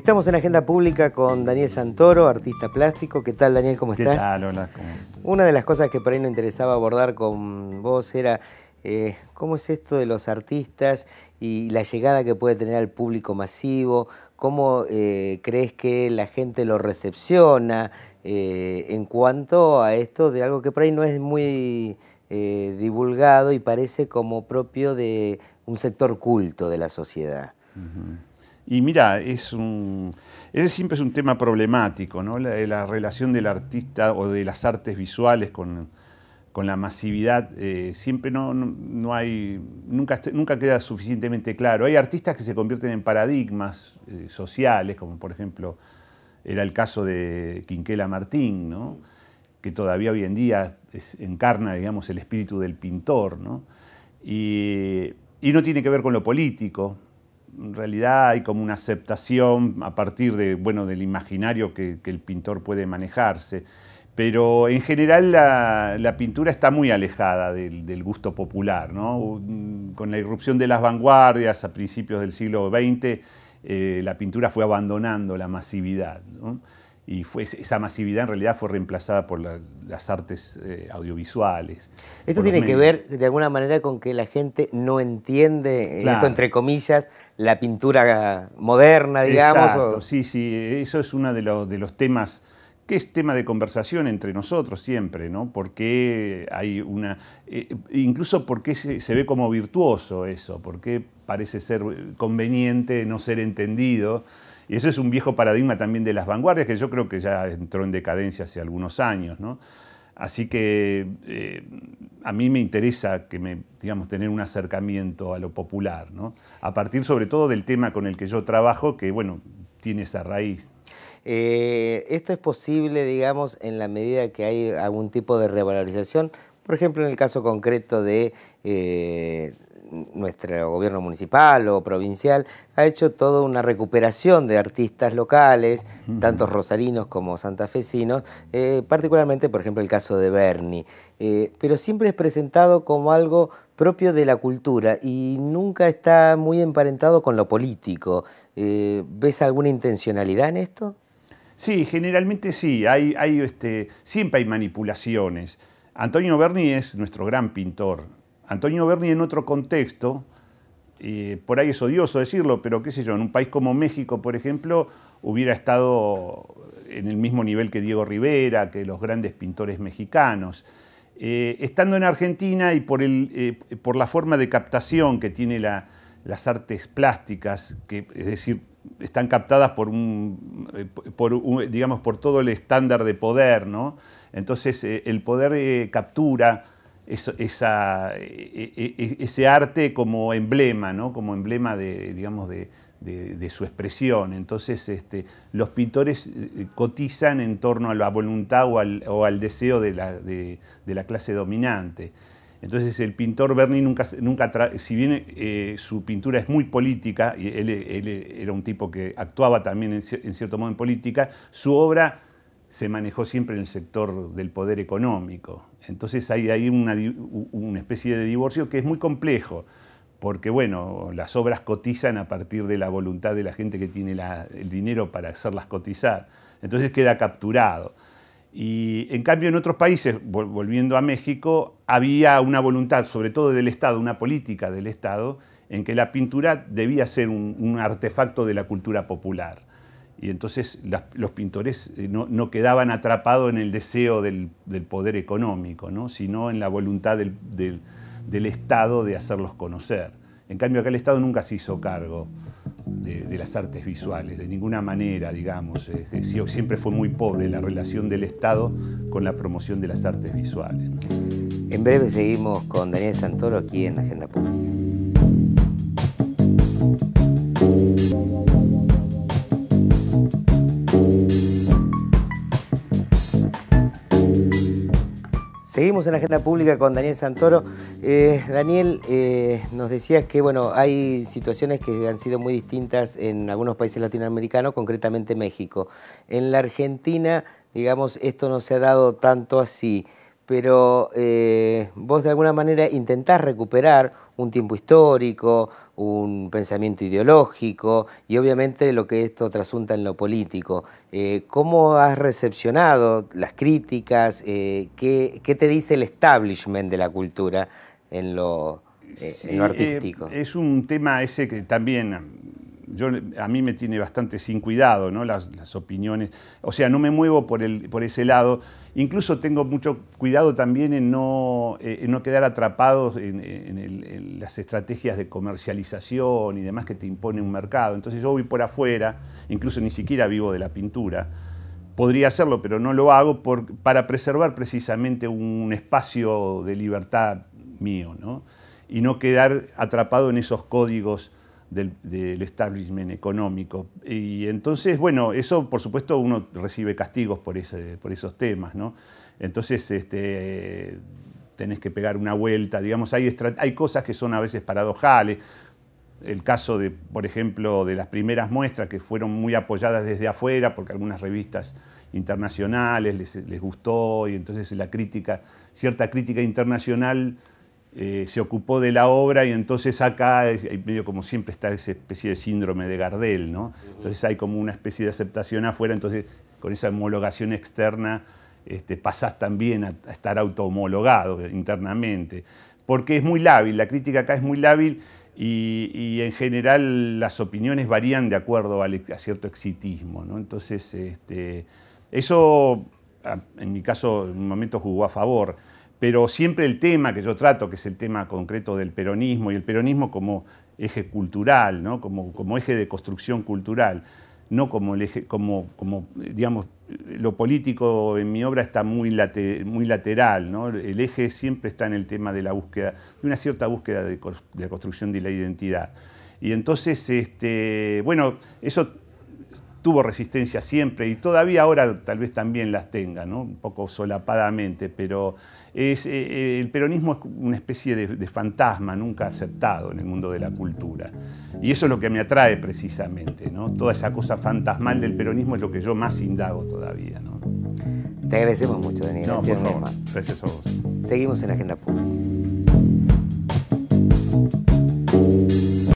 Estamos en Agenda Pública con Daniel Santoro, artista plástico. ¿Qué tal, Daniel? ¿Cómo estás? ¿Qué Una de las cosas que por ahí nos interesaba abordar con vos era eh, cómo es esto de los artistas y la llegada que puede tener al público masivo. ¿Cómo eh, crees que la gente lo recepciona eh, en cuanto a esto de algo que por ahí no es muy divulgado y parece como propio de un sector culto de la sociedad? Y mira, es ese siempre es un tema problemático, la, relación del artista o de las artes visuales con, la masividad, eh, siempre no, hay, nunca, nunca queda suficientemente claro. Hay artistas que se convierten en paradigmas eh, sociales, como por ejemplo era el caso de Quinquela Martín, que todavía hoy en día encarna digamos, el espíritu del pintor, y no tiene que ver con lo político, en realidad hay como una aceptación a partir de, bueno, del imaginario que, el pintor puede manejarse. Pero en general la, pintura está muy alejada del, gusto popular. ¿no? Con la irrupción de las vanguardias a principios del siglo XX, eh, la pintura fue abandonando la masividad y fue, esa masividad en realidad fue reemplazada por las artes eh, audiovisuales. Esto tiene que ver de alguna manera con que la gente no entiende, eh, esto entre comillas, la pintura moderna, digamos. Exacto, Sí, sí, eso es uno de, los, temas que es tema de conversación entre nosotros siempre, ¿no? Porque hay una. Eh, incluso porque se, se, ve como virtuoso eso, porque parece ser conveniente no ser entendido. Y eso es un viejo paradigma también de las vanguardias, que yo creo que ya entró en decadencia hace algunos años. Así que eh, a mí me interesa que me, digamos, tener un acercamiento a lo popular, ¿no? a partir sobre todo del tema con el que yo trabajo, que bueno, tiene esa raíz. Eh, esto es posible, digamos, en la medida que hay algún tipo de revalorización, por ejemplo, en el caso concreto de eh, nuestro gobierno municipal o provincial ha hecho toda una recuperación de artistas locales, tanto rosarinos como santafesinos, eh, particularmente, por ejemplo, el caso de Berni. Eh, pero siempre es presentado como algo propio de la cultura y nunca está muy emparentado con lo político. Eh, ¿Ves alguna intencionalidad en esto? Sí, generalmente sí. Hay, este, siempre hay manipulaciones. Antonio Berni es nuestro gran pintor, Antonio Berni en otro contexto, por ahí es odioso decirlo, pero qué sé yo, en un país como México, por ejemplo, hubiera estado en el mismo nivel que Diego Rivera, que los grandes pintores mexicanos. Eh, estando en Argentina y eh, por, la forma de captación que tiene las artes plásticas, que es decir, están captadas por eh, digamos, por todo el estándar de poder, ¿no? Entonces el poder captura e, e, e, ese arte como emblema, ¿no? como emblema de, digamos, de, su expresión. Entonces, este, los pintores eh, cotizan en torno a la voluntad o al, deseo de la, clase dominante. Entonces, el pintor Berni nunca, nunca si bien eh, su pintura es muy política, y él, era un tipo que actuaba también en cierto modo en política, su obra se manejó siempre en el sector del poder económico. Entonces hay, ahí una, especie de divorcio que es muy complejo, porque bueno, las obras cotizan a partir de la voluntad de la gente que tiene el dinero para hacerlas cotizar. Entonces queda capturado. Y en cambio en otros países, volviendo a México, había una voluntad, sobre todo del Estado, una política del Estado, en que la pintura debía ser un artefacto de la cultura popular. Y entonces los pintores eh, no, quedaban atrapados en el deseo del, poder económico, sino en la voluntad del, Estado de hacerlos conocer. En cambio, acá el Estado nunca se hizo cargo de, las artes visuales, de ninguna manera, digamos. siempre fue muy pobre la relación del Estado con la promoción de las artes visuales. En breve seguimos con Daniel Santoro aquí en la Agenda Pública. en la agenda pública con Daniel Santoro. Eh, Daniel, eh, nos decías que bueno, hay situaciones que han sido muy distintas en algunos países latinoamericanos, concretamente México. En la Argentina, digamos, esto no se ha dado tanto así pero eh, vos de alguna manera intentás recuperar un tiempo histórico, un pensamiento ideológico y obviamente lo que esto trasunta en lo político. Eh, ¿Cómo has recepcionado las críticas? Eh, ¿qué, te dice el establishment de la cultura en lo artístico? es un tema ese que también a mí me tiene bastante sin cuidado ¿no? las, opiniones, o sea, no me muevo por, por ese lado, incluso tengo mucho cuidado también en no, eh, no quedar atrapado en, las estrategias de comercialización y demás que te impone un mercado, entonces yo voy por afuera, incluso ni siquiera vivo de la pintura, podría hacerlo, pero no lo hago para preservar precisamente un espacio de libertad mío, ¿no? y no quedar atrapado en esos códigos del, establishment económico. Y entonces, bueno, eso por supuesto uno recibe castigos por, esos temas, ¿no? Entonces, este, tenés que pegar una vuelta, digamos, hay, hay cosas que son a veces paradojales. El caso de, por ejemplo, de las primeras muestras que fueron muy apoyadas desde afuera, porque algunas revistas internacionales les, les gustó, y entonces la crítica, cierta crítica internacional eh, se ocupó de la obra y entonces acá, medio como siempre está esa especie de síndrome de Gardel, ¿no? Entonces hay como una especie de aceptación afuera, entonces con esa homologación externa este, pasás también a, estar autohomologado internamente, porque es muy lábil, la crítica acá es muy lábil y, en general las opiniones varían de acuerdo a cierto exitismo, ¿no? Entonces, este, eso en mi caso en un momento jugó a favor pero siempre el tema que yo trato, que es el tema concreto del peronismo, y el peronismo como eje cultural, como, como eje de construcción cultural, no como, eje, como, como digamos, lo político en mi obra está muy, muy lateral, ¿no? el eje siempre está en el tema de la búsqueda, de una cierta búsqueda de, de la construcción de la identidad. Y entonces, este, bueno, eso tuvo resistencia siempre y todavía ahora tal vez también las tenga, un poco solapadamente, pero es, eh, eh, el peronismo es una especie de, fantasma nunca aceptado en el mundo de la cultura. Y eso es lo que me atrae precisamente, ¿no? toda esa cosa fantasmal del peronismo es lo que yo más indago todavía. Te agradecemos mucho, Daniel. No, por gracias a vos. Seguimos en Agenda Pública.